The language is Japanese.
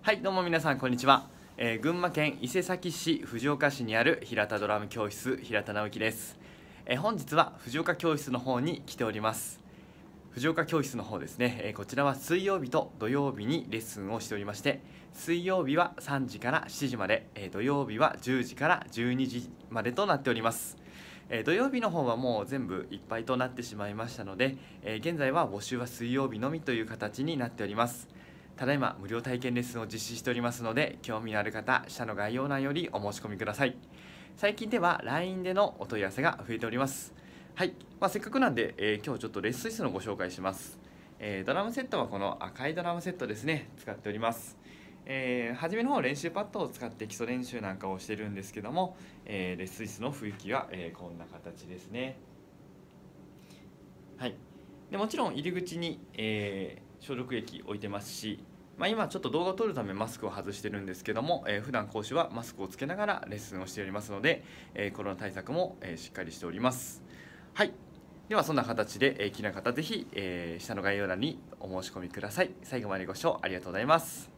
はいどうも皆さんこんにちは、えー、群馬県伊勢崎市藤岡市にある平田ドラム教室平田直樹です、えー、本日は藤岡教室の方に来ております藤岡教室の方ですね、えー、こちらは水曜日と土曜日にレッスンをしておりまして水曜日は3時から7時まで、え土曜日は10時から12時までとなっておりますえ土曜日の方はもう全部いっぱいとなってしまいましたので、え現在は募集は水曜日のみという形になっておりますただいま無料体験レッスンを実施しておりますので興味のある方下の概要欄よりお申し込みください最近では LINE でのお問い合わせが増えておりますはい、まあ、せっかくなんで、えー、今日ちょっとレッスン室のご紹介します、えー、ドラムセットはこの赤いドラムセットですね使っておりますえー、初めの方練習パッドを使って基礎練習なんかをしてるんですけども、えー、レッスン室の雰囲気は、えー、こんな形ですね。はいでもちろん入り口に、えー、消毒液置いてますし、まあ、今ちょっと動画を撮るためマスクを外してるんですけども、えー、普段講師はマスクをつけながらレッスンをしておりますので、えー、コロナ対策も、えー、しっかりしておりますはいではそんな形で、えー、気になる方ぜひ、えー、下の概要欄にお申し込みください最後までご視聴ありがとうございます